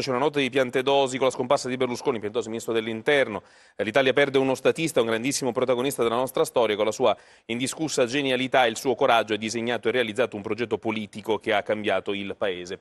C'è una nota di Piantedosi con la scomparsa di Berlusconi, Piantedosi ministro dell'interno. Eh, L'Italia perde uno statista, un grandissimo protagonista della nostra storia. Con la sua indiscussa genialità e il suo coraggio ha disegnato e realizzato un progetto politico che ha cambiato il Paese.